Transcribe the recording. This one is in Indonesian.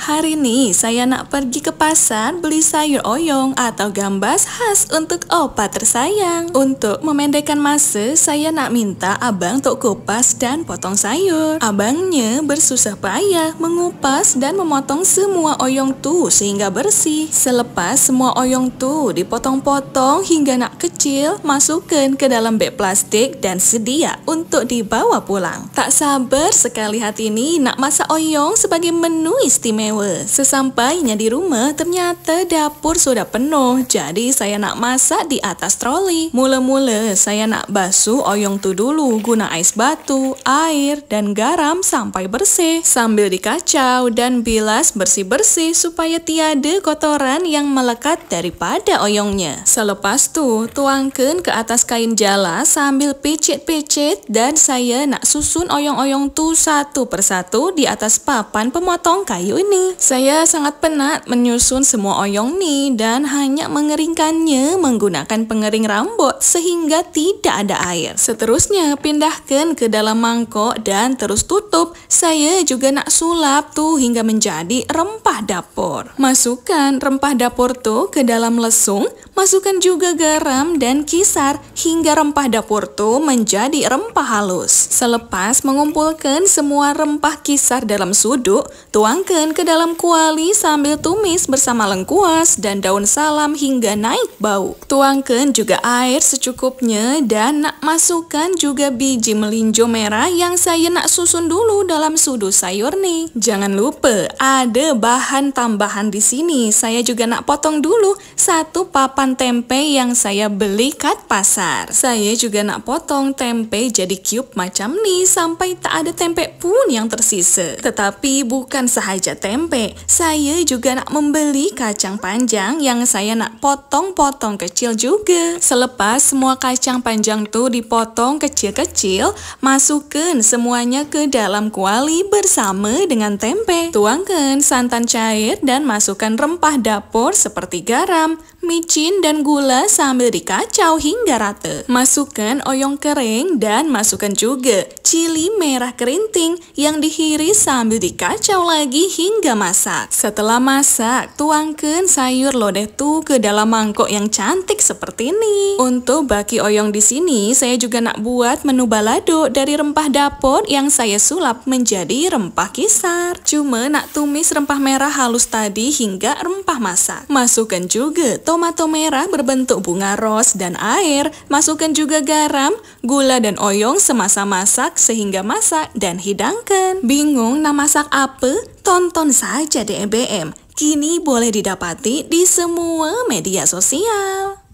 Hari ini saya nak pergi ke pasar beli sayur oyong atau gambas khas untuk opa tersayang. Untuk memendekkan masa, saya nak minta abang untuk kupas dan potong sayur. Abangnya bersusah payah mengupas dan memotong semua oyong tu sehingga bersih. Selepas semua oyong tu dipotong-potong hingga nak kecil, masukkan ke dalam beg plastik dan sedia untuk dibawa pulang. Tak sabar sekali hati ini nak masak oyong sebagai menu istimewa istimewa. Sesampainya di rumah, ternyata dapur sudah penuh, jadi saya nak masak di atas troli. Mula-mula saya nak basuh oyong tu dulu guna ais batu, air, dan garam sampai bersih. Sambil dikacau dan bilas bersih-bersih supaya tiada kotoran yang melekat daripada oyongnya. Selepas tu, tuangkan ke atas kain jala sambil picit-picit dan saya nak susun oyong-oyong tu satu persatu di atas papan pemotong kayu ini. Saya sangat penat menyusun semua oyong nih dan hanya mengeringkannya menggunakan pengering rambut sehingga tidak ada air. Seterusnya pindahkan ke dalam mangkok dan terus tutup. Saya juga nak sulap tuh hingga menjadi rempah dapur. Masukkan rempah dapur tuh ke dalam lesung, masukkan juga garam dan kisar hingga rempah dapur tuh menjadi rempah halus. Selepas mengumpulkan semua rempah kisar dalam sudu, tuangkan ke ke dalam kuali sambil tumis bersama lengkuas dan daun salam hingga naik bau. Tuangkan juga air secukupnya dan nak masukkan juga biji melinjo merah yang saya nak susun dulu dalam sudu sayur nih. Jangan lupa ada bahan tambahan di sini. Saya juga nak potong dulu satu papan tempe yang saya beli kat pasar. Saya juga nak potong tempe jadi cube macam nih sampai tak ada tempe pun yang tersisa. Tetapi bukan sahaja tempe tempe, saya juga nak membeli kacang panjang yang saya nak potong-potong kecil juga. Selepas semua kacang panjang tuh dipotong kecil-kecil, masukkan semuanya ke dalam kuali bersama dengan tempe. Tuangkan santan cair dan masukkan rempah dapur seperti garam, micin dan gula sambil dikacau hingga rata. Masukkan oyong kering dan masukkan juga cili merah kerinting yang dihiris sambil dikacau lagi hingga masak. Setelah masak, tuangkan sayur lodeh tu ke dalam mangkok yang cantik seperti ini. Untuk baki oyong di sini, saya juga nak buat menu balado dari rempah dapur yang saya sulap menjadi rempah kisar. Cuma nak tumis rempah merah halus tadi hingga rempah masak. Masukkan juga tomato merah berbentuk bunga ros dan air. Masukkan juga garam, gula dan oyong semasa masak sehingga masak dan hidangkan. Bingung nak masak apa? Tonton saja MBM. Kini boleh didapati di semua media sosial.